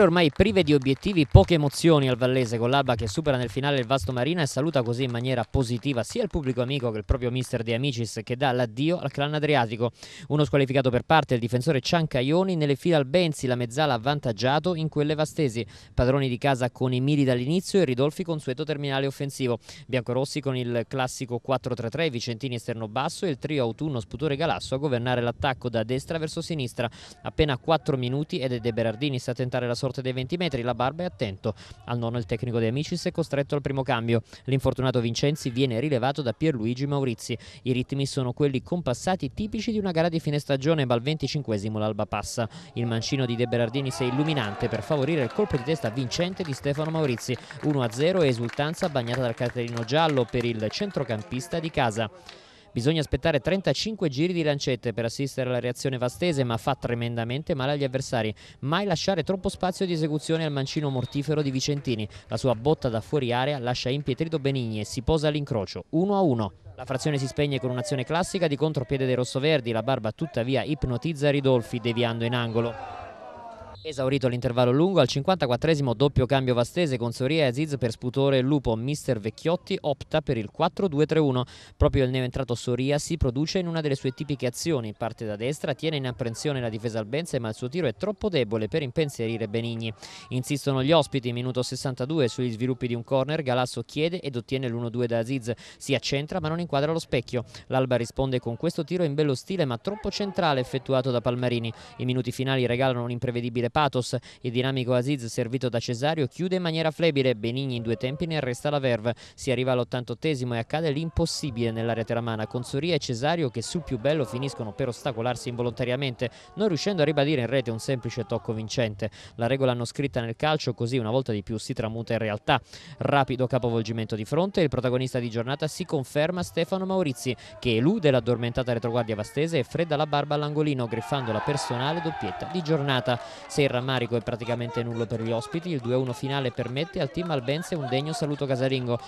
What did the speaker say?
Ormai prive di obiettivi, poche emozioni al Vallese con l'Abba che supera nel finale il Vasto Marina e saluta così in maniera positiva sia il pubblico amico che il proprio mister De Amicis che dà l'addio al clan Adriatico. Uno squalificato per parte, il difensore Ciancaioni, nelle file al Benzi la mezzala avvantaggiato in quelle vastesi. Padroni di casa con i mili dall'inizio e Ridolfi consueto terminale offensivo. Biancorossi con il classico 4-3-3, Vicentini esterno basso e il trio autunno Sputore Galasso a governare l'attacco da destra verso sinistra. Appena 4 minuti ed è De Berardini sta a tentare la sola sorte dei 20 metri, la barba è attento. Al nono il tecnico dei Amicis è costretto al primo cambio. L'infortunato Vincenzi viene rilevato da Pierluigi Maurizi. I ritmi sono quelli compassati tipici di una gara di fine stagione, ma al 25esimo l'alba passa. Il mancino di De Berardini si è illuminante per favorire il colpo di testa vincente di Stefano Maurizi. 1-0 e esultanza bagnata dal cartellino giallo per il centrocampista di casa. Bisogna aspettare 35 giri di lancette per assistere alla reazione vastese, ma fa tremendamente male agli avversari. Mai lasciare troppo spazio di esecuzione al mancino mortifero di Vicentini. La sua botta da fuori area lascia impietrito Benigni e si posa all'incrocio 1 1. La frazione si spegne con un'azione classica di contropiede dei rossoverdi, la barba tuttavia ipnotizza Ridolfi deviando in angolo. Esaurito l'intervallo lungo, al 54esimo doppio cambio Vastese con Soria e Aziz per sputore Lupo, mister Vecchiotti opta per il 4-2-3-1. Proprio il neoentrato Soria si produce in una delle sue tipiche azioni, parte da destra, tiene in apprensione la difesa albense ma il suo tiro è troppo debole per impensierire Benigni. Insistono gli ospiti, minuto 62, sugli sviluppi di un corner, Galasso chiede ed ottiene l'1-2 da Aziz, si accentra ma non inquadra lo specchio. L'Alba risponde con questo tiro in bello stile ma troppo centrale effettuato da Palmarini. I minuti finali regalano un imprevedibile incredibile pathos. Il dinamico Aziz servito da Cesario chiude in maniera flebile, Benigni in due tempi ne arresta la verve. Si arriva all'88esimo e accade l'impossibile nell'area teramana con Soria e Cesario che sul più bello finiscono per ostacolarsi involontariamente, non riuscendo a ribadire in rete un semplice tocco vincente. La regola non scritta nel calcio così una volta di più si tramuta in realtà. Rapido capovolgimento di fronte, il protagonista di giornata si conferma Stefano Maurizi che elude l'addormentata retroguardia vastese e fredda la barba all'angolino griffando la personale doppietta di giornata se il rammarico è praticamente nullo per gli ospiti, il 2-1 finale permette al team albense un degno saluto casalingo,